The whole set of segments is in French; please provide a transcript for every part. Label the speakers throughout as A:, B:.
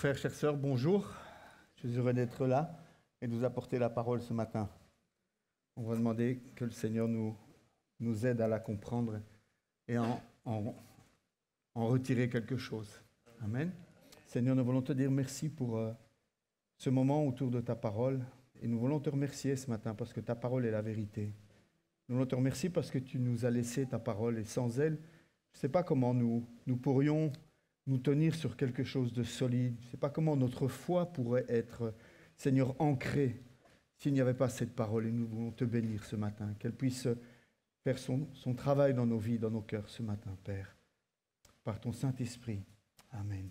A: frères, chères sœurs, bonjour. Je suis heureux d'être là et de vous apporter la parole ce matin. On va demander que le Seigneur nous, nous aide à la comprendre et en, en, retirer quelque chose. Amen. Seigneur, nous voulons te dire merci pour euh, ce moment autour de ta parole et nous voulons te remercier ce matin parce que ta parole est la vérité. Nous voulons te remercier parce que tu nous as laissé ta parole et sans elle, je ne sais pas comment nous, nous pourrions nous tenir sur quelque chose de solide. Je ne sais pas comment notre foi pourrait être, Seigneur, ancrée s'il n'y avait pas cette parole. Et nous voulons te bénir ce matin, qu'elle puisse faire son, travail dans nos vies, dans nos cœurs ce matin, Père, par ton Saint-Esprit. Amen.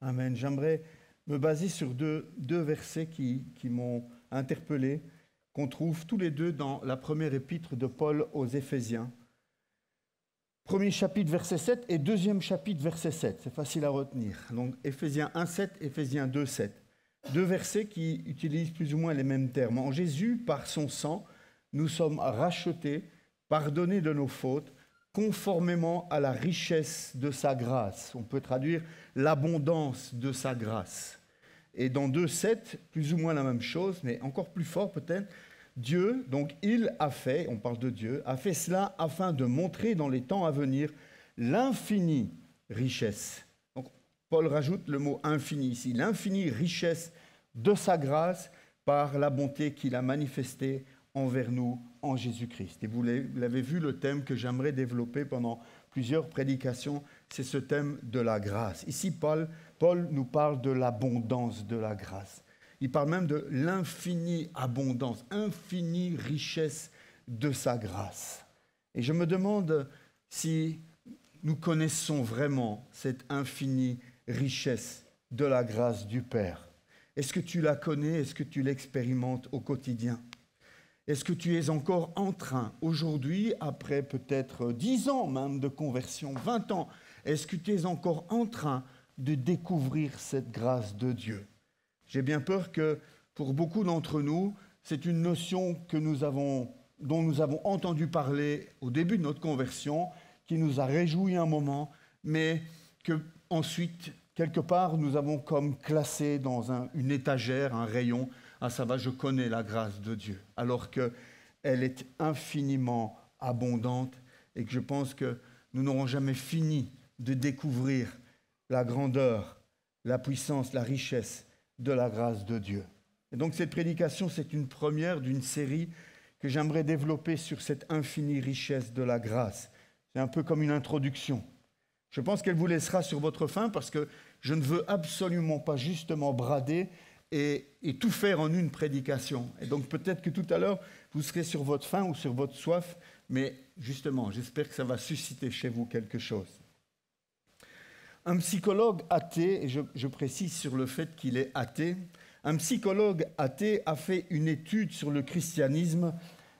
A: Amen. J'aimerais me baser sur deux, deux versets qui, qui m'ont interpellé, qu'on trouve tous les deux dans la première épître de Paul aux Éphésiens. Premier chapitre, verset 7 et deuxième chapitre, verset 7. C'est facile à retenir. Donc Éphésiens 1, 7, Éphésiens 2, 7. Deux versets qui utilisent plus ou moins les mêmes termes. En Jésus, par son sang, nous sommes rachetés, pardonnés de nos fautes, conformément à la richesse de sa grâce. On peut traduire l'abondance de sa grâce. Et dans 7, plus ou moins la même chose, mais encore plus fort peut-être, Dieu, donc il a fait, on parle de Dieu, a fait cela afin de montrer dans les temps à venir l'infinie richesse. Donc Paul rajoute le mot infini ici, l'infinie richesse de sa grâce par la bonté qu'il a manifestée envers nous en Jésus-Christ. Et vous l'avez vu, le thème que j'aimerais développer pendant plusieurs prédications, c'est ce thème de la grâce. Ici, Paul, Paul nous parle de l'abondance de la grâce. Il parle même de l'infinie abondance, infinie richesse de sa grâce. Et je me demande si nous connaissons vraiment cette infinie richesse de la grâce du Père. Est-ce que tu la connais Est-ce que tu l'expérimentes au quotidien Est-ce que tu es encore en train, aujourd'hui, après peut-être 10 ans même de conversion, 20 ans, est-ce que tu es encore en train de découvrir cette grâce de Dieu j'ai bien peur que pour beaucoup d'entre nous, c'est une notion dont nous avons entendu parler au début de notre conversion, qui nous a réjoui un moment, mais que ensuite, quelque part, nous avons comme classé dans une étagère, un rayon, ah ça va, je connais la grâce de Dieu, alors qu'elle est infiniment abondante et que je pense que nous n'aurons jamais fini de découvrir la grandeur, la puissance, la richesse de la grâce de Dieu. Et donc cette prédication, c'est une première d'une série que j'aimerais développer sur cette infinie richesse de la grâce. C'est un peu comme une introduction. Je pense qu'elle vous laissera sur votre faim parce que je ne veux absolument pas justement brader et, tout faire en une prédication. Et donc peut-être que tout à l'heure, vous serez sur votre faim ou sur votre soif, mais justement, j'espère que ça va susciter chez vous quelque chose. Un psychologue athée, et je, précise sur le fait qu'il est athée, un psychologue athée a fait une étude sur le christianisme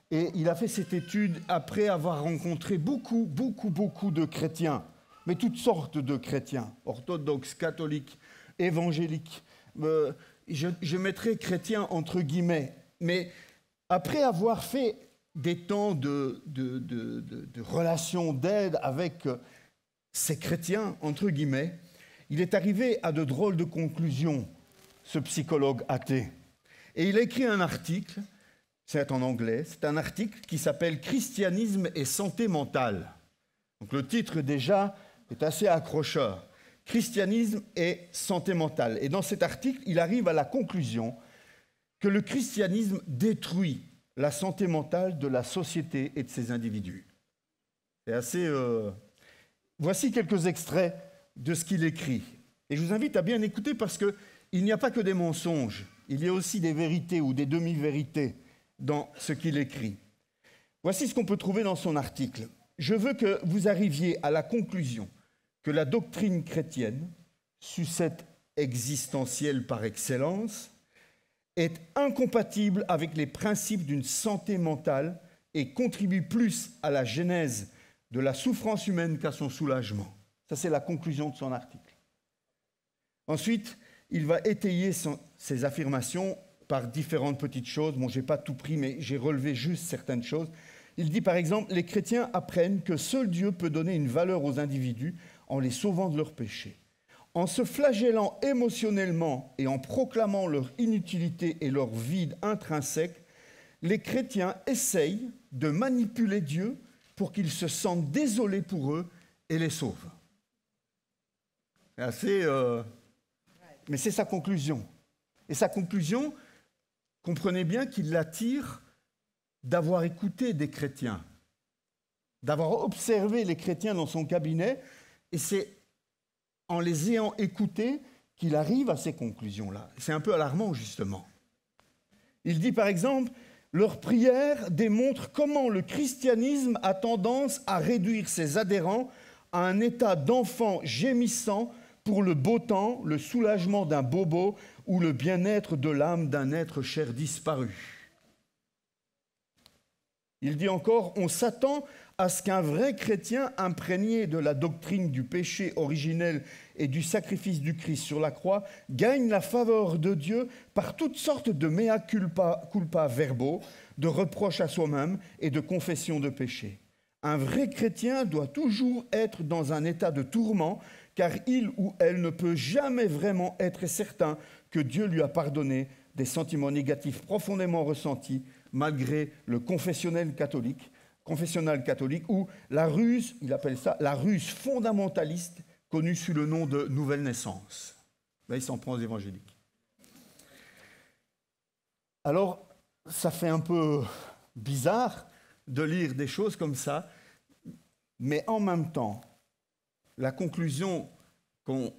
A: et il a fait cette étude après avoir rencontré beaucoup, beaucoup, beaucoup de chrétiens, mais toutes sortes de chrétiens, orthodoxes, catholiques, évangéliques. Euh, je, mettrai chrétien entre guillemets, mais après avoir fait des temps de relations d'aide avec ces chrétiens, entre guillemets, il est arrivé à de drôles de conclusions, ce psychologue athée. Et il a écrit un article, c'est en anglais, c'est un article qui s'appelle Christianisme et santé mentale. Donc le titre déjà est assez accrocheur. Christianisme et santé mentale. Et dans cet article, il arrive à la conclusion que le christianisme détruit la santé mentale de la société et de ses individus. C'est assez euh, Voici quelques extraits de ce qu'il écrit. Et je vous invite à bien écouter parce qu'il n'y a pas que des mensonges, il y a aussi des vérités ou des demi-vérités dans ce qu'il écrit. Voici ce qu'on peut trouver dans son article. Je veux que vous arriviez à la conclusion que la doctrine chrétienne, sucette existentielle par excellence, est incompatible avec les principes d'une santé mentale et contribue plus à la genèse de la souffrance humaine qu'à son soulagement. Ça, c'est la conclusion de son article. Ensuite, il va étayer ses affirmations par différentes petites choses. Bon, je n'ai pas tout pris, mais j'ai relevé juste certaines choses. Il dit par exemple, les chrétiens apprennent que seul Dieu peut donner une valeur aux individus en les sauvant de leurs péchés. En se flagellant émotionnellement et en proclamant leur inutilité et leur vide intrinsèque, les chrétiens essayent de manipuler Dieu pour qu'ils se sentent désolés pour eux et les sauve. Euh, mais c'est sa conclusion. Et sa conclusion, comprenez bien qu'il l'attire d'avoir écouté des chrétiens, d'avoir observé les chrétiens dans son cabinet, et c'est en les ayant écoutés qu'il arrive à ces conclusions-là. C'est un peu alarmant, justement. Il dit par exemple, leur prière démontre comment le christianisme a tendance à réduire ses adhérents à un état d'enfant gémissant pour le beau temps, le soulagement d'un bobo ou le bien-être de l'âme d'un être cher disparu. Il dit encore, on s'attend à ce qu'un vrai chrétien imprégné de la doctrine du péché originel et du sacrifice du Christ sur la croix gagne la faveur de Dieu par toutes sortes de mea culpa, culpa verbaux, de reproches à soi-même et de confessions de péché. Un vrai chrétien doit toujours être dans un état de tourment, car il ou elle ne peut jamais vraiment être certain que Dieu lui a pardonné des sentiments négatifs profondément ressentis malgré le confessionnel catholique, confessionnal catholique, ou la ruse, il appelle ça la ruse fondamentaliste, connue sous le nom de Nouvelle Naissance. Là, ben, il s'en prend aux évangéliques. Alors, ça fait un peu bizarre de lire des choses comme ça, mais en même temps, la conclusion qu'on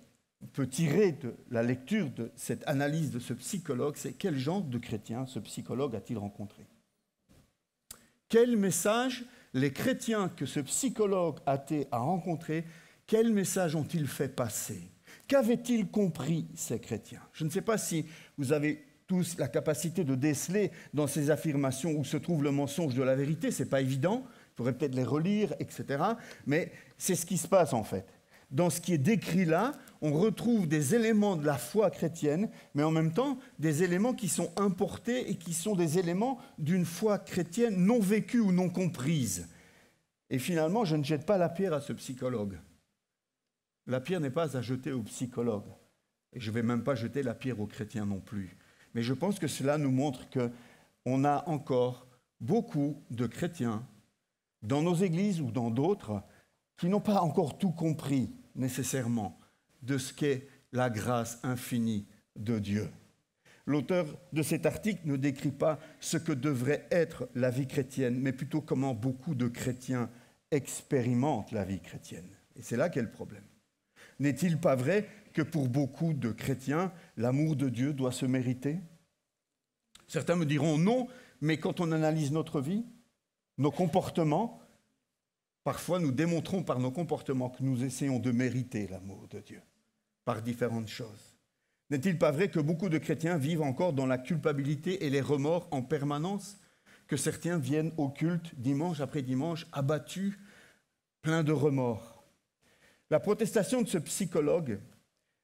A: on peut tirer de la lecture de cette analyse de ce psychologue, c'est quel genre de chrétien ce psychologue a-t-il rencontré Quel message les chrétiens que ce psychologue a athée a rencontrés, quel message ont-ils fait passer Qu'avaient-ils compris ces chrétiens Je ne sais pas si vous avez tous la capacité de déceler dans ces affirmations où se trouve le mensonge de la vérité, c'est pas évident, il faudrait peut-être les relire, etc. Mais c'est ce qui se passe en fait dans ce qui est décrit là, on retrouve des éléments de la foi chrétienne, mais en même temps des éléments qui sont importés et qui sont des éléments d'une foi chrétienne non vécue ou non comprise. Et finalement, je ne jette pas la pierre à ce psychologue. La pierre n'est pas à jeter au psychologue. Et je ne vais même pas jeter la pierre aux chrétiens non plus. Mais je pense que cela nous montre qu'on a encore beaucoup de chrétiens dans nos églises ou dans d'autres qui n'ont pas encore tout compris nécessairement de ce qu'est la grâce infinie de Dieu. L'auteur de cet article ne décrit pas ce que devrait être la vie chrétienne, mais plutôt comment beaucoup de chrétiens expérimentent la vie chrétienne. Et c'est là qu'est le problème. N'est-il pas vrai que pour beaucoup de chrétiens, l'amour de Dieu doit se mériter Certains me diront non, mais quand on analyse notre vie, nos comportements, Parfois, nous démontrons par nos comportements que nous essayons de mériter l'amour de Dieu, par différentes choses. N'est-il pas vrai que beaucoup de chrétiens vivent encore dans la culpabilité et les remords en permanence Que certains viennent au culte dimanche après dimanche abattus, pleins de remords. La protestation de ce psychologue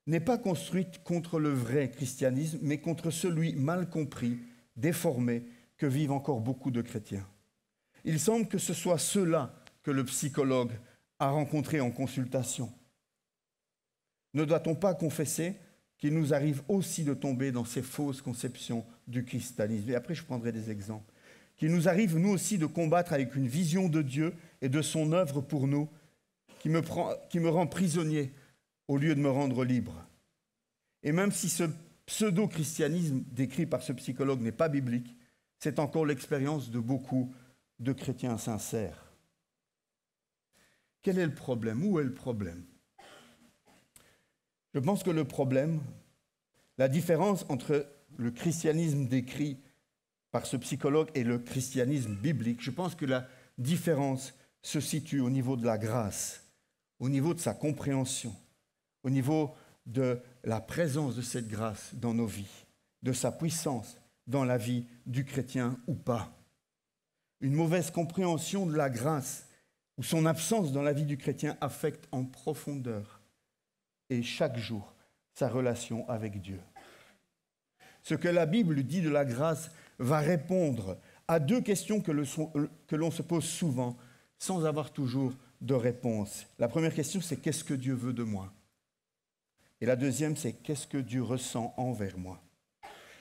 A: n'est pas construite contre le vrai christianisme, mais contre celui mal compris, déformé, que vivent encore beaucoup de chrétiens. Il semble que ce soit ceux-là que le psychologue a rencontré en consultation Ne doit-on pas confesser qu'il nous arrive aussi de tomber dans ces fausses conceptions du christianisme Et après, je prendrai des exemples. Qu'il nous arrive, nous aussi, de combattre avec une vision de Dieu et de son œuvre pour nous qui me, qui me rend prisonnier au lieu de me rendre libre. Et même si ce pseudo-christianisme décrit par ce psychologue n'est pas biblique, c'est encore l'expérience de beaucoup de chrétiens sincères. Quel est le problème Où est le problème Je pense que le problème, la différence entre le christianisme décrit par ce psychologue et le christianisme biblique, je pense que la différence se situe au niveau de la grâce, au niveau de sa compréhension, au niveau de la présence de cette grâce dans nos vies, de sa puissance dans la vie du chrétien ou pas. Une mauvaise compréhension de la grâce où son absence dans la vie du chrétien affecte en profondeur et chaque jour sa relation avec Dieu. Ce que la Bible dit de la grâce va répondre à deux questions que l'on se pose souvent sans avoir toujours de réponse. La première question, c'est qu'est-ce que Dieu veut de moi Et la deuxième, c'est qu'est-ce que Dieu ressent envers moi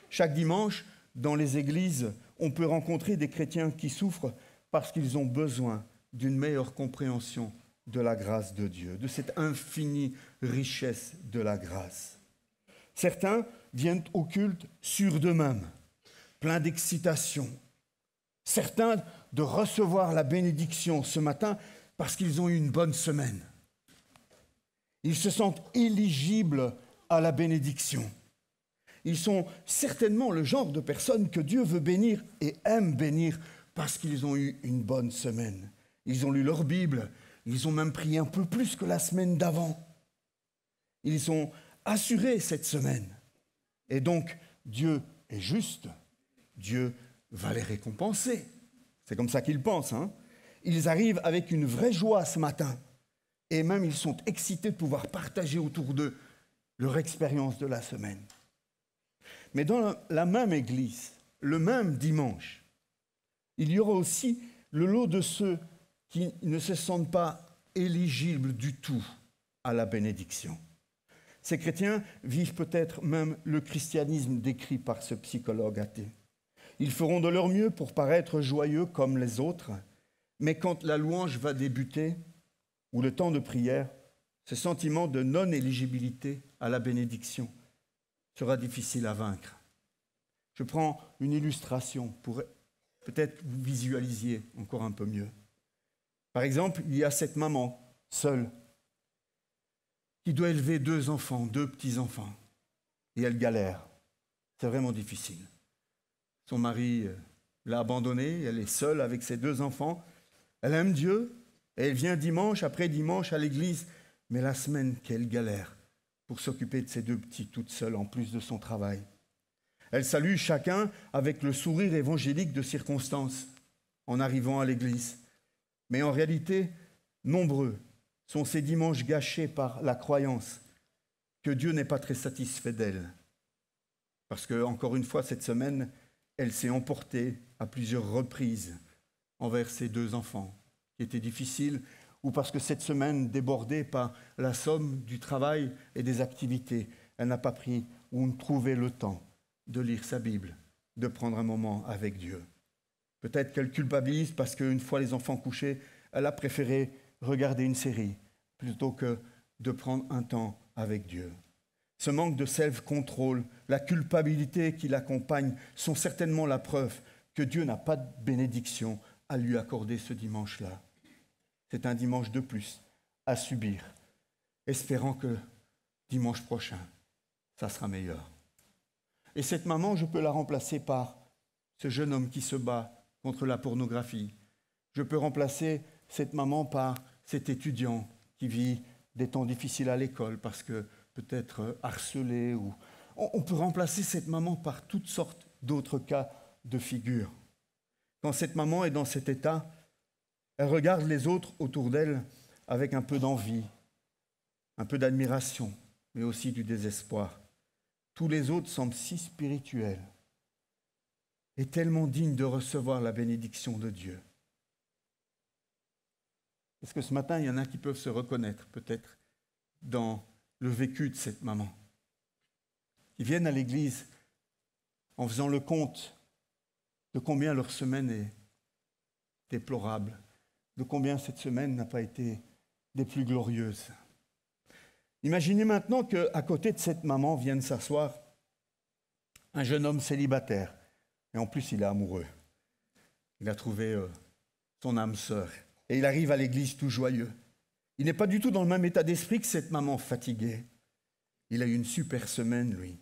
A: Chaque dimanche, dans les églises, on peut rencontrer des chrétiens qui souffrent parce qu'ils ont besoin d'une meilleure compréhension de la grâce de Dieu, de cette infinie richesse de la grâce. Certains viennent au culte sûrs d'eux-mêmes, pleins d'excitation. Certains de recevoir la bénédiction ce matin parce qu'ils ont eu une bonne semaine. Ils se sentent éligibles à la bénédiction. Ils sont certainement le genre de personnes que Dieu veut bénir et aime bénir parce qu'ils ont eu une bonne semaine. Ils ont lu leur Bible. Ils ont même prié un peu plus que la semaine d'avant. Ils ont assuré cette semaine. Et donc, Dieu est juste. Dieu va les récompenser. C'est comme ça qu'ils pensent. Hein. ils arrivent avec une vraie joie ce matin. Et même, ils sont excités de pouvoir partager autour d'eux leur expérience de la semaine. Mais dans la même église, le même dimanche, il y aura aussi le lot de ceux qui ne se sentent pas éligibles du tout à la bénédiction. Ces chrétiens vivent peut-être même le christianisme décrit par ce psychologue athée. Ils feront de leur mieux pour paraître joyeux comme les autres, mais quand la louange va débuter, ou le temps de prière, ce sentiment de non-éligibilité à la bénédiction sera difficile à vaincre. Je prends une illustration pour peut-être vous visualiser encore un peu mieux. Par exemple, il y a cette maman seule qui doit élever deux enfants, deux petits-enfants, et elle galère. C'est vraiment difficile. Son mari euh, l'a abandonnée, elle est seule avec ses deux enfants. Elle aime Dieu et elle vient dimanche après dimanche à l'église, mais la semaine qu'elle galère pour s'occuper de ses deux petits toute seule en plus de son travail. Elle salue chacun avec le sourire évangélique de circonstance en arrivant à l'église. Mais en réalité, nombreux sont ces dimanches gâchés par la croyance que Dieu n'est pas très satisfait d'elle. Parce que, encore une fois, cette semaine, elle s'est emportée à plusieurs reprises envers ses deux enfants, qui étaient difficiles, ou parce que cette semaine, débordée par la somme du travail et des activités, elle n'a pas pris ou ne trouvait le temps de lire sa Bible, de prendre un moment avec Dieu. Peut-être qu'elle culpabilise parce qu'une fois les enfants couchés, elle a préféré regarder une série plutôt que de prendre un temps avec Dieu. Ce manque de self-contrôle, la culpabilité qui l'accompagne sont certainement la preuve que Dieu n'a pas de bénédiction à lui accorder ce dimanche-là. C'est un dimanche de plus à subir, espérant que dimanche prochain, ça sera meilleur. Et cette maman, je peux la remplacer par ce jeune homme qui se bat contre la pornographie. Je peux remplacer cette maman par cet étudiant qui vit des temps difficiles à l'école parce que peut-être harcelé ou on peut remplacer cette maman par toutes sortes d'autres cas de figure. Quand cette maman est dans cet état, elle regarde les autres autour d'elle avec un peu d'envie, un peu d'admiration, mais aussi du désespoir. Tous les autres semblent si spirituels, est tellement digne de recevoir la bénédiction de Dieu. Est-ce que ce matin, il y en a qui peuvent se reconnaître peut-être dans le vécu de cette maman Qui viennent à l'église en faisant le compte de combien leur semaine est déplorable, de combien cette semaine n'a pas été des plus glorieuses. Imaginez maintenant qu'à côté de cette maman vienne s'asseoir un jeune homme célibataire et en plus, il est amoureux. Il a trouvé euh, son âme sœur. Et il arrive à l'église tout joyeux. Il n'est pas du tout dans le même état d'esprit que cette maman fatiguée. Il a eu une super semaine, lui.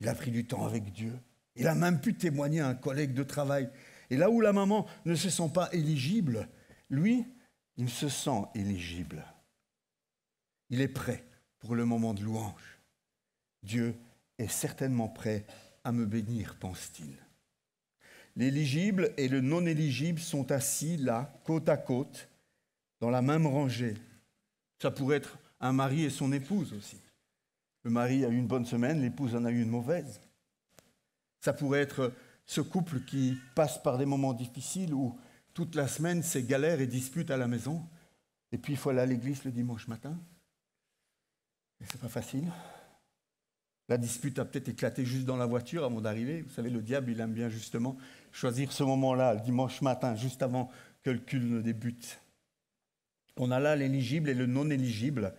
A: Il a pris du temps avec Dieu. Il a même pu témoigner à un collègue de travail. Et là où la maman ne se sent pas éligible, lui, il se sent éligible. Il est prêt pour le moment de louange. Dieu est certainement prêt à me bénir, pense-t-il. L'éligible et le non-éligible sont assis là, côte à côte, dans la même rangée. Ça pourrait être un mari et son épouse aussi. Le mari a eu une bonne semaine, l'épouse en a eu une mauvaise. Ça pourrait être ce couple qui passe par des moments difficiles où toute la semaine c'est galère et dispute à la maison, et puis il faut aller à l'église le dimanche matin. Et c'est pas facile. La dispute a peut-être éclaté juste dans la voiture avant d'arriver. Vous savez, le diable, il aime bien justement choisir ce moment-là, le dimanche matin, juste avant que le culte ne débute. On a là l'éligible et le non-éligible.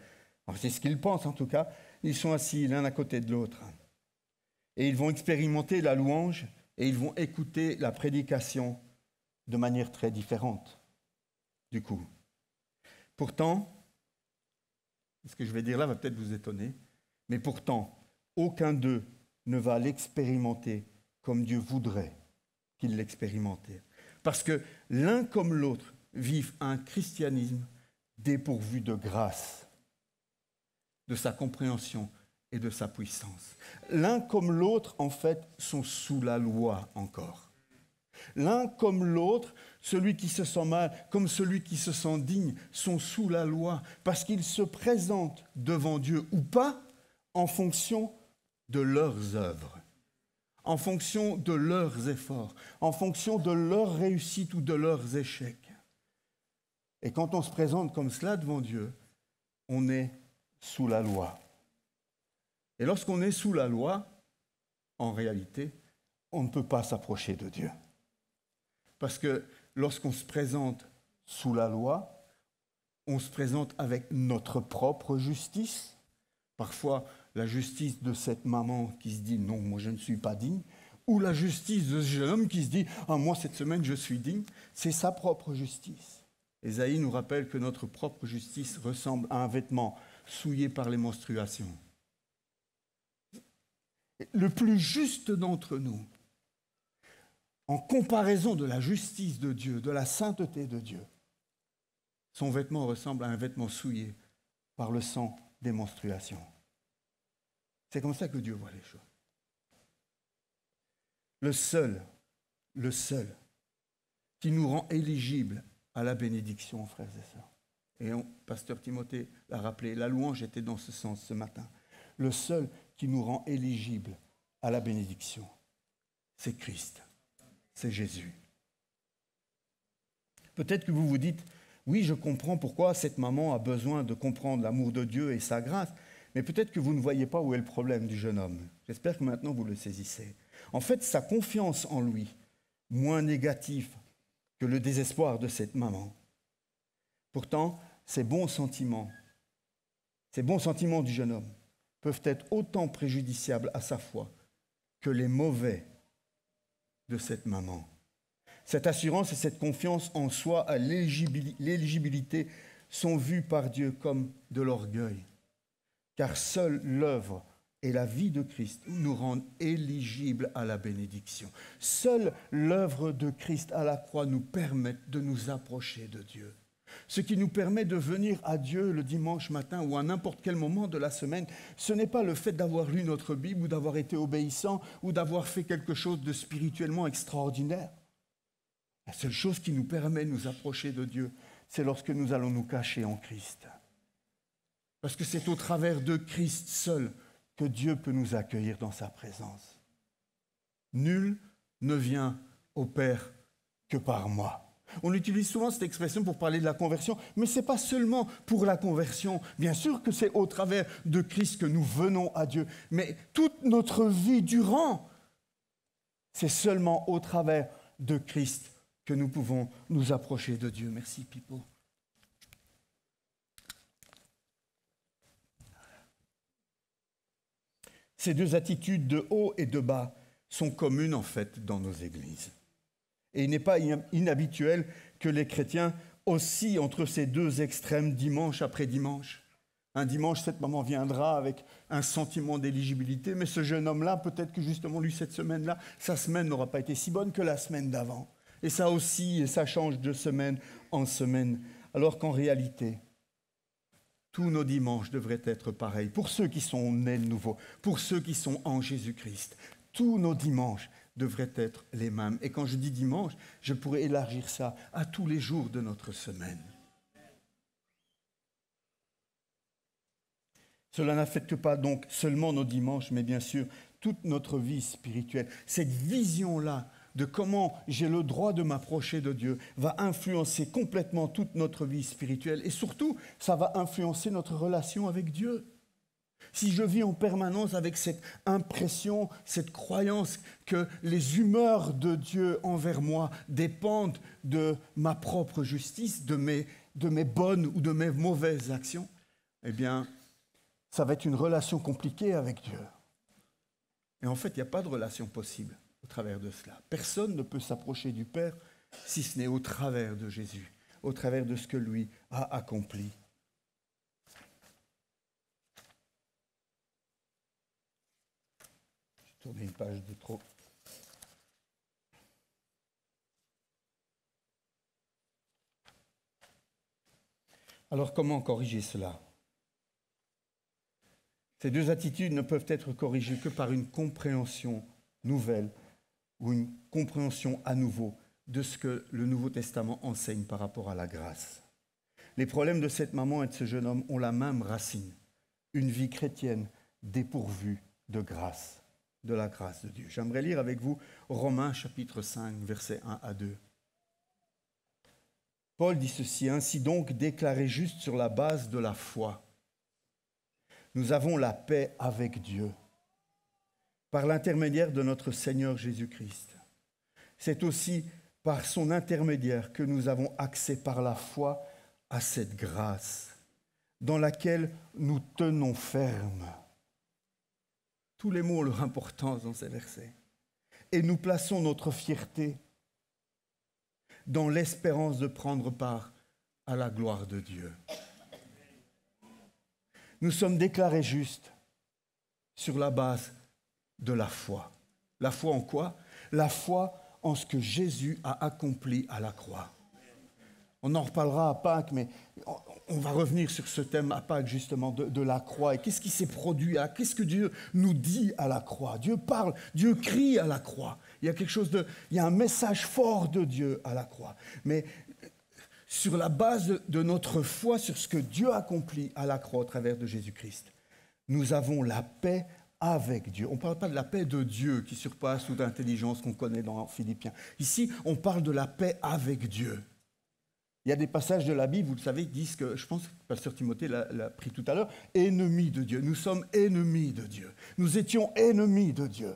A: C'est ce qu'ils pensent en tout cas. Ils sont assis l'un à côté de l'autre. Et ils vont expérimenter la louange et ils vont écouter la prédication de manière très différente, du coup. Pourtant, ce que je vais dire là va peut-être vous étonner, mais pourtant, aucun d'eux ne va l'expérimenter comme Dieu voudrait qu'il l'expérimentait. Parce que l'un comme l'autre vivent un christianisme dépourvu de grâce, de sa compréhension et de sa puissance. L'un comme l'autre, en fait, sont sous la loi encore. L'un comme l'autre, celui qui se sent mal comme celui qui se sent digne, sont sous la loi, parce qu'ils se présentent devant Dieu ou pas en fonction de leurs œuvres, en fonction de leurs efforts, en fonction de leurs réussites ou de leurs échecs. Et quand on se présente comme cela devant Dieu, on est sous la loi. Et lorsqu'on est sous la loi, en réalité, on ne peut pas s'approcher de Dieu. Parce que lorsqu'on se présente sous la loi, on se présente avec notre propre justice. Parfois, la justice de cette maman qui se dit non, moi je ne suis pas digne, ou la justice de ce jeune homme qui se dit ah, moi cette semaine je suis digne, c'est sa propre justice. Esaïe nous rappelle que notre propre justice ressemble à un vêtement souillé par les menstruations. Le plus juste d'entre nous, en comparaison de la justice de Dieu, de la sainteté de Dieu, son vêtement ressemble à un vêtement souillé par le sang des menstruations. C'est comme ça que Dieu voit les choses. Le seul, le seul qui nous rend éligibles à la bénédiction, frères et sœurs. Et on, pasteur Timothée l'a rappelé, la louange était dans ce sens ce matin. Le seul qui nous rend éligibles à la bénédiction, c'est Christ, c'est Jésus. Peut-être que vous vous dites, oui, je comprends pourquoi cette maman a besoin de comprendre l'amour de Dieu et sa grâce, mais peut-être que vous ne voyez pas où est le problème du jeune homme. J'espère que maintenant vous le saisissez. En fait, sa confiance en lui, moins négative que le désespoir de cette maman. Pourtant, ses bons sentiments, ces bons sentiments du jeune homme peuvent être autant préjudiciables à sa foi que les mauvais de cette maman. Cette assurance et cette confiance en soi à l'éligibilité sont vues par Dieu comme de l'orgueil car seule l'œuvre et la vie de Christ nous rendent éligibles à la bénédiction. Seule l'œuvre de Christ à la croix nous permet de nous approcher de Dieu. Ce qui nous permet de venir à Dieu le dimanche matin ou à n'importe quel moment de la semaine, ce n'est pas le fait d'avoir lu notre Bible ou d'avoir été obéissant ou d'avoir fait quelque chose de spirituellement extraordinaire. La seule chose qui nous permet de nous approcher de Dieu, c'est lorsque nous allons nous cacher en Christ. Parce que c'est au travers de Christ seul que Dieu peut nous accueillir dans sa présence. Nul ne vient au Père que par moi. On utilise souvent cette expression pour parler de la conversion, mais ce n'est pas seulement pour la conversion. Bien sûr que c'est au travers de Christ que nous venons à Dieu, mais toute notre vie durant, c'est seulement au travers de Christ que nous pouvons nous approcher de Dieu. Merci Pipo. Ces deux attitudes de haut et de bas sont communes en fait dans nos églises. Et il n'est pas inhabituel que les chrétiens oscillent entre ces deux extrêmes dimanche après dimanche. Un dimanche, cette maman viendra avec un sentiment d'éligibilité, mais ce jeune homme-là, peut-être que justement lui, cette semaine-là, sa semaine n'aura pas été si bonne que la semaine d'avant. Et ça aussi, ça change de semaine en semaine. Alors qu'en réalité, tous nos dimanches devraient être pareils. Pour ceux qui sont nés de nouveau, pour ceux qui sont en Jésus-Christ, tous nos dimanches devraient être les mêmes. Et quand je dis dimanche, je pourrais élargir ça à tous les jours de notre semaine. Cela n'affecte pas donc seulement nos dimanches, mais bien sûr toute notre vie spirituelle. Cette vision-là de comment j'ai le droit de m'approcher de Dieu va influencer complètement toute notre vie spirituelle et surtout, ça va influencer notre relation avec Dieu. Si je vis en permanence avec cette impression, cette croyance que les humeurs de Dieu envers moi dépendent de ma propre justice, de mes, de mes bonnes ou de mes mauvaises actions, eh bien, ça va être une relation compliquée avec Dieu. Et en fait, il n'y a pas de relation possible au travers de cela. Personne ne peut s'approcher du Père si ce n'est au travers de Jésus, au travers de ce que lui a accompli. J'ai tourné une page de trop. Alors comment corriger cela Ces deux attitudes ne peuvent être corrigées que par une compréhension nouvelle ou une compréhension à nouveau de ce que le Nouveau Testament enseigne par rapport à la grâce. Les problèmes de cette maman et de ce jeune homme ont la même racine, une vie chrétienne dépourvue de grâce, de la grâce de Dieu. J'aimerais lire avec vous Romains chapitre 5, versets 1 à 2. Paul dit ceci, Ainsi donc déclaré juste sur la base de la foi, nous avons la paix avec Dieu par l'intermédiaire de notre Seigneur Jésus-Christ. C'est aussi par son intermédiaire que nous avons accès par la foi à cette grâce dans laquelle nous tenons ferme. Tous les mots ont leur importance dans ces versets. Et nous plaçons notre fierté dans l'espérance de prendre part à la gloire de Dieu. Nous sommes déclarés justes sur la base de la foi. La foi en quoi La foi en ce que Jésus a accompli à la croix. On en reparlera à Pâques, mais on va revenir sur ce thème à Pâques, justement, de, la croix. Et qu'est-ce qui s'est produit à Qu'est-ce que Dieu nous dit à la croix Dieu parle, Dieu crie à la croix. Il y a quelque chose de. Il y a un message fort de Dieu à la croix. Mais sur la base de, notre foi, sur ce que Dieu accomplit à la croix au travers de Jésus-Christ, nous avons la paix avec Dieu. On ne parle pas de la paix de Dieu qui surpasse toute intelligence qu'on connaît dans Philippiens. Ici, on parle de la paix avec Dieu. Il y a des passages de la Bible, vous le savez, qui disent que, je pense que Pasteur Timothée l'a pris tout à l'heure, ennemis de Dieu. Nous sommes ennemis de Dieu. Nous étions ennemis de Dieu.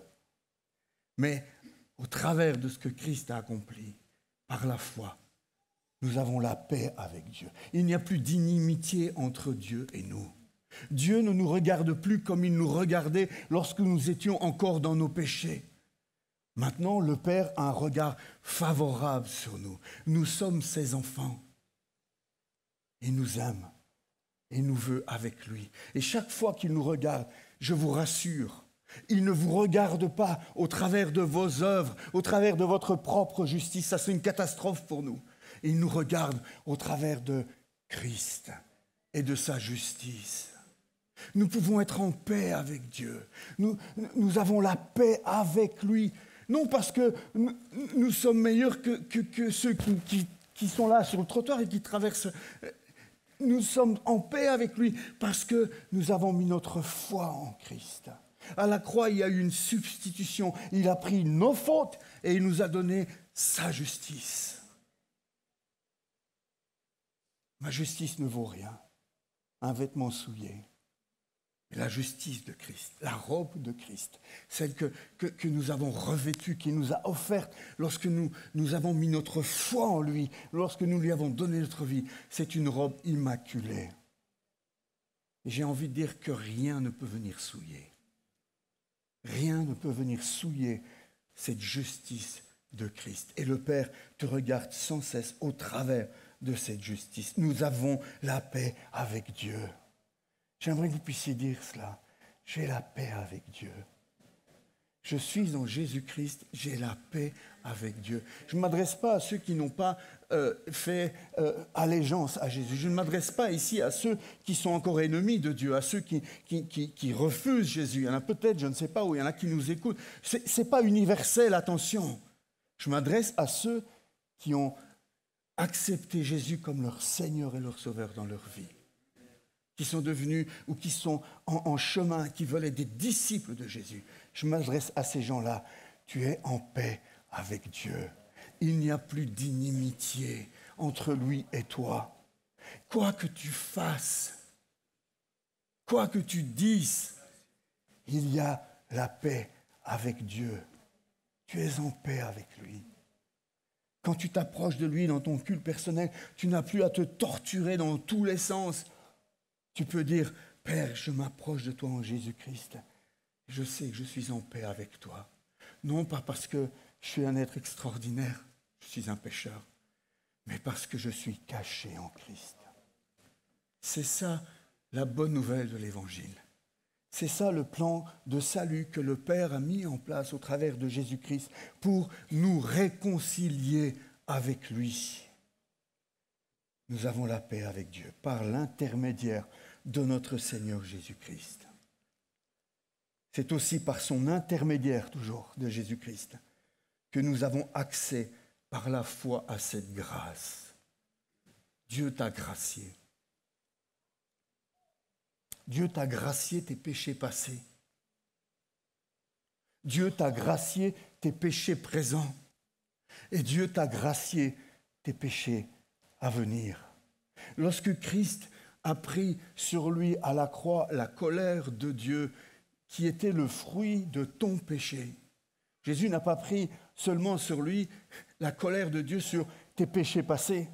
A: Mais au travers de ce que Christ a accompli, par la foi, nous avons la paix avec Dieu. Il n'y a plus d'inimitié entre Dieu et nous. Dieu ne nous regarde plus comme il nous regardait lorsque nous étions encore dans nos péchés. Maintenant, le Père a un regard favorable sur nous. Nous sommes ses enfants. Il nous aime et nous veut avec lui. Et chaque fois qu'il nous regarde, je vous rassure, il ne vous regarde pas au travers de vos œuvres, au travers de votre propre justice. Ça, c'est une catastrophe pour nous. Il nous regarde au travers de Christ et de sa justice. Nous pouvons être en paix avec Dieu. Nous, nous avons la paix avec lui. Non parce que nous sommes meilleurs que, que, ceux qui, qui, qui, sont là sur le trottoir et qui traversent. Nous sommes en paix avec lui parce que nous avons mis notre foi en Christ. À la croix, il y a eu une substitution. Il a pris nos fautes et il nous a donné sa justice. Ma justice ne vaut rien. Un vêtement souillé la justice de Christ, la robe de Christ, celle que, nous avons revêtue, qui nous a offerte lorsque nous, nous avons mis notre foi en lui, lorsque nous lui avons donné notre vie, c'est une robe immaculée. j'ai envie de dire que rien ne peut venir souiller. Rien ne peut venir souiller cette justice de Christ. Et le Père te regarde sans cesse au travers de cette justice. Nous avons la paix avec Dieu. J'aimerais que vous puissiez dire cela. J'ai la paix avec Dieu. Je suis en Jésus-Christ, j'ai la paix avec Dieu. Je ne m'adresse pas à ceux qui n'ont pas euh, fait euh, allégeance à Jésus. Je ne m'adresse pas ici à ceux qui sont encore ennemis de Dieu, à ceux qui, qui, qui refusent Jésus. Il y en a peut-être, je ne sais pas, où. il y en a qui nous écoutent. Ce n'est pas universel, attention. Je m'adresse à ceux qui ont accepté Jésus comme leur Seigneur et leur Sauveur dans leur vie qui sont devenus ou qui sont en, chemin, qui veulent être des disciples de Jésus. Je m'adresse à ces gens-là. Tu es en paix avec Dieu. Il n'y a plus d'inimitié entre lui et toi. Quoi que tu fasses, quoi que tu dises, il y a la paix avec Dieu. Tu es en paix avec lui. Quand tu t'approches de lui dans ton culte personnel, tu n'as plus à te torturer dans tous les sens tu peux dire, Père, je m'approche de toi en Jésus-Christ. Je sais que je suis en paix avec toi. Non pas parce que je suis un être extraordinaire, je suis un pécheur, mais parce que je suis caché en Christ. C'est ça la bonne nouvelle de l'Évangile. C'est ça le plan de salut que le Père a mis en place au travers de Jésus-Christ pour nous réconcilier avec lui. Nous avons la paix avec Dieu par l'intermédiaire de notre Seigneur Jésus-Christ. C'est aussi par son intermédiaire toujours de Jésus-Christ que nous avons accès par la foi à cette grâce. Dieu t'a gracié. Dieu t'a gracié tes péchés passés. Dieu t'a gracié tes péchés présents. Et Dieu t'a gracié tes péchés à venir. Lorsque Christ a pris sur lui à la croix la colère de Dieu qui était le fruit de ton péché. Jésus n'a pas pris seulement sur lui la colère de Dieu sur tes péchés passés,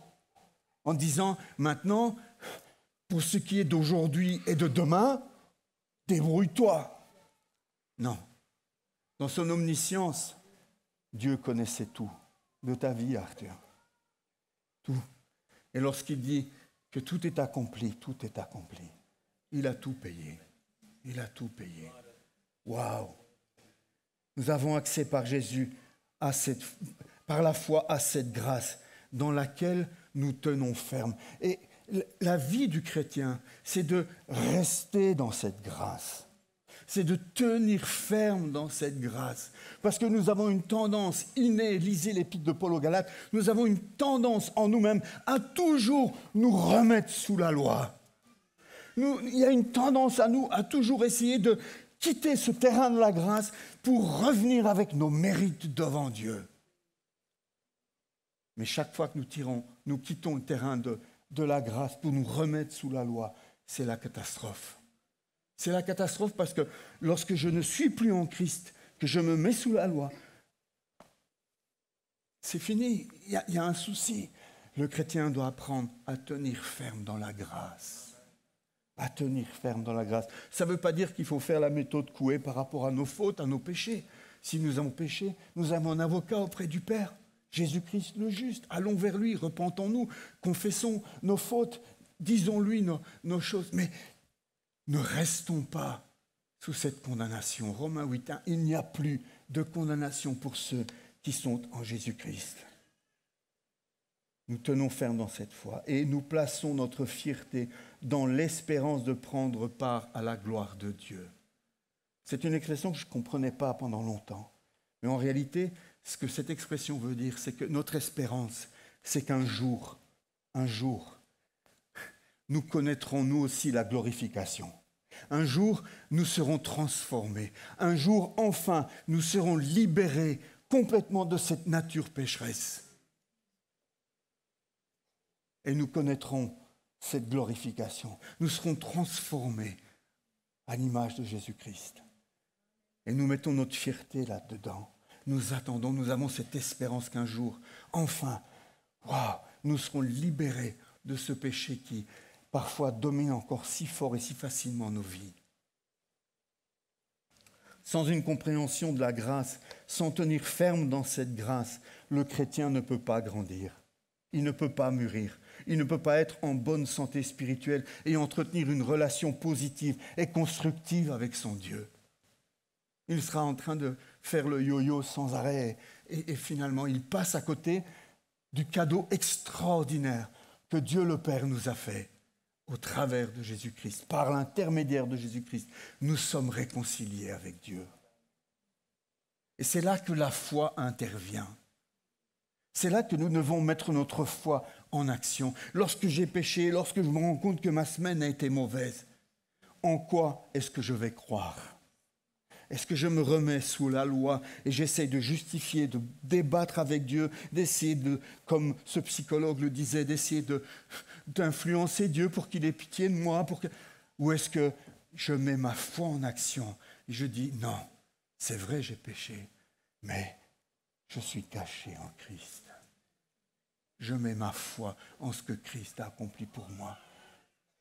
A: en disant maintenant, pour ce qui est d'aujourd'hui et de demain, débrouille-toi. Non. Dans son omniscience, Dieu connaissait tout de ta vie, Arthur. Tout. Et lorsqu'il dit, que tout est accompli, tout est accompli. Il a tout payé. Il a tout payé. Waouh! Nous avons accès par Jésus, à par la foi, à cette grâce dans laquelle nous tenons ferme. Et la vie du chrétien, c'est de rester dans cette grâce c'est de tenir ferme dans cette grâce. Parce que nous avons une tendance innée, lisez l'épître de Paul aux Galates, nous avons une tendance en nous-mêmes à toujours nous remettre sous la loi. il y a une tendance à nous à toujours essayer de quitter ce terrain de la grâce pour revenir avec nos mérites devant Dieu. Mais chaque fois que nous, nous quittons le terrain de la grâce pour nous remettre sous la loi, c'est la catastrophe. C'est la catastrophe parce que lorsque je ne suis plus en Christ, que je me mets sous la loi, c'est fini. Il y, a un souci. Le chrétien doit apprendre à tenir ferme dans la grâce. À tenir ferme dans la grâce. Ça ne veut pas dire qu'il faut faire la méthode couée par rapport à nos fautes, à nos péchés. Si nous avons péché, nous avons un avocat auprès du Père, Jésus-Christ le juste. Allons vers lui, repentons-nous, confessons nos fautes, disons-lui nos, nos choses. Mais ne restons pas sous cette condamnation. Romains 8, il n'y a plus de condamnation pour ceux qui sont en Jésus-Christ. Nous tenons ferme dans cette foi et nous plaçons notre fierté dans l'espérance de prendre part à la gloire de Dieu. C'est une expression que je ne comprenais pas pendant longtemps. Mais en réalité, ce que cette expression veut dire, c'est que notre espérance, c'est qu'un jour, un jour, nous connaîtrons nous aussi la glorification. Un jour, nous serons transformés. Un jour, enfin, nous serons libérés complètement de cette nature pécheresse. Et nous connaîtrons cette glorification. Nous serons transformés à l'image de Jésus-Christ. Et nous mettons notre fierté là-dedans. Nous attendons, nous avons cette espérance qu'un jour, enfin, nous serons libérés de ce péché qui parfois domine encore si fort et si facilement nos vies. Sans une compréhension de la grâce, sans tenir ferme dans cette grâce, le chrétien ne peut pas grandir, il ne peut pas mûrir, il ne peut pas être en bonne santé spirituelle et entretenir une relation positive et constructive avec son Dieu. Il sera en train de faire le yo-yo sans arrêt et, et finalement il passe à côté du cadeau extraordinaire que Dieu le Père nous a fait au travers de Jésus-Christ, par l'intermédiaire de Jésus-Christ, nous sommes réconciliés avec Dieu. Et c'est là que la foi intervient. C'est là que nous devons mettre notre foi en action. Lorsque j'ai péché, lorsque je me rends compte que ma semaine a été mauvaise, en quoi est-ce que je vais croire est-ce que je me remets sous la loi et j'essaye de justifier, de débattre avec Dieu, d'essayer de, comme ce psychologue le disait, d'essayer d'influencer Dieu pour qu'il ait pitié de moi pour que... Ou est-ce que je mets ma foi en action et je dis non, c'est vrai, j'ai péché, mais je suis caché en Christ. Je mets ma foi en ce que Christ a accompli pour moi.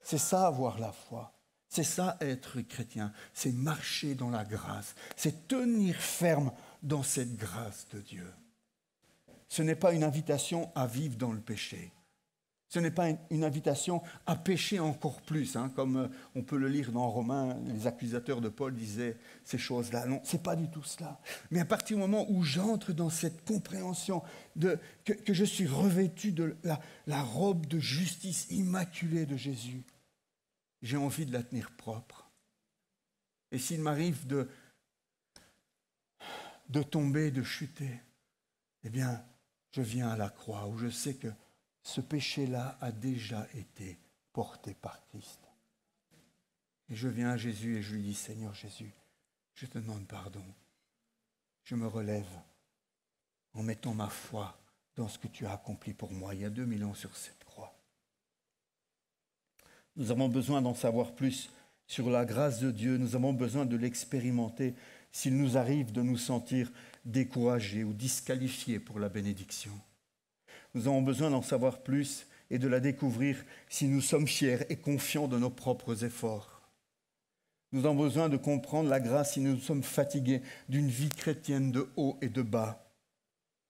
A: C'est ça avoir la foi. C'est ça être chrétien, c'est marcher dans la grâce, c'est tenir ferme dans cette grâce de Dieu. Ce n'est pas une invitation à vivre dans le péché. Ce n'est pas une invitation à pécher encore plus, hein, comme euh, on peut le lire dans Romains, les accusateurs de Paul disaient ces choses-là. Non, ce n'est pas du tout cela. Mais à partir du moment où j'entre dans cette compréhension de, que, je suis revêtu de la robe de justice immaculée de Jésus, j'ai envie de la tenir propre. Et s'il m'arrive de, de tomber, de chuter, eh bien, je viens à la croix où je sais que ce péché-là a déjà été porté par Christ. Et je viens à Jésus et je lui dis, Seigneur Jésus, je te demande pardon. Je me relève en mettant ma foi dans ce que tu as accompli pour moi il y a 2000 ans sur cette nous avons besoin d'en savoir plus sur la grâce de Dieu, nous avons besoin de l'expérimenter s'il nous arrive de nous sentir découragés ou disqualifiés pour la bénédiction. Nous avons besoin d'en savoir plus et de la découvrir si nous sommes fiers et confiants de nos propres efforts. Nous avons besoin de comprendre la grâce si nous sommes fatigués d'une vie chrétienne de haut et de bas.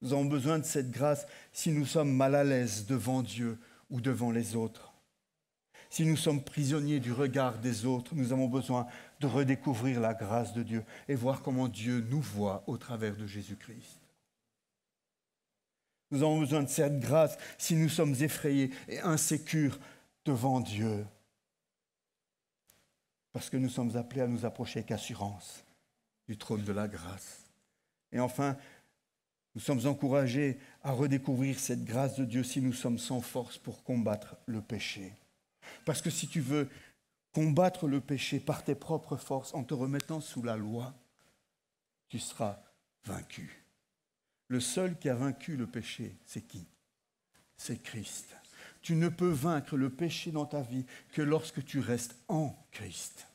A: Nous avons besoin de cette grâce si nous sommes mal à l'aise devant Dieu ou devant les autres. Si nous sommes prisonniers du regard des autres, nous avons besoin de redécouvrir la grâce de Dieu et voir comment Dieu nous voit au travers de Jésus-Christ. Nous avons besoin de cette grâce si nous sommes effrayés et insécures devant Dieu. Parce que nous sommes appelés à nous approcher avec assurance du trône de la grâce. Et enfin, nous sommes encouragés à redécouvrir cette grâce de Dieu si nous sommes sans force pour combattre le péché. Parce que si tu veux combattre le péché par tes propres forces, en te remettant sous la loi, tu seras vaincu. Le seul qui a vaincu le péché, c'est qui C'est Christ. Tu ne peux vaincre le péché dans ta vie que lorsque tu restes en Christ.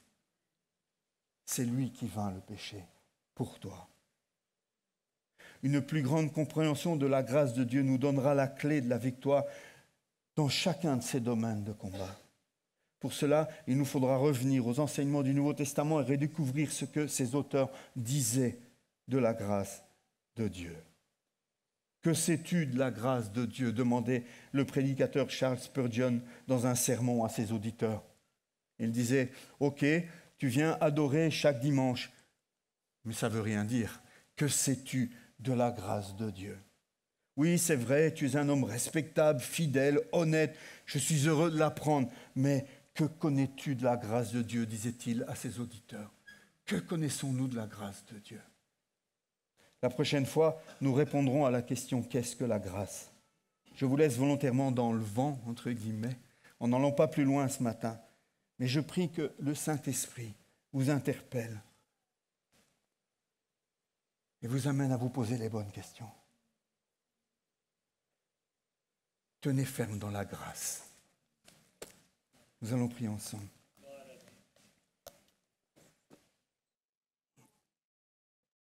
A: C'est lui qui vainc le péché pour toi. Une plus grande compréhension de la grâce de Dieu nous donnera la clé de la victoire dans chacun de ces domaines de combat. Pour cela, il nous faudra revenir aux enseignements du Nouveau Testament et redécouvrir ce que ces auteurs disaient de la grâce de Dieu. Que sais-tu de la grâce de Dieu demandait le prédicateur Charles Spurgeon dans un sermon à ses auditeurs. Il disait, OK, tu viens adorer chaque dimanche, mais ça ne veut rien dire. Que sais-tu de la grâce de Dieu oui, c'est vrai, tu es un homme respectable, fidèle, honnête, je suis heureux de l'apprendre, mais que connais-tu de la grâce de Dieu disait-il à ses auditeurs. Que connaissons-nous de la grâce de Dieu La prochaine fois, nous répondrons à la question Qu'est-ce que la grâce Je vous laisse volontairement dans le vent, entre guillemets, en n'allant pas plus loin ce matin. Mais je prie que le Saint-Esprit vous interpelle et vous amène à vous poser les bonnes questions. Tenez ferme dans la grâce. Nous allons prier ensemble.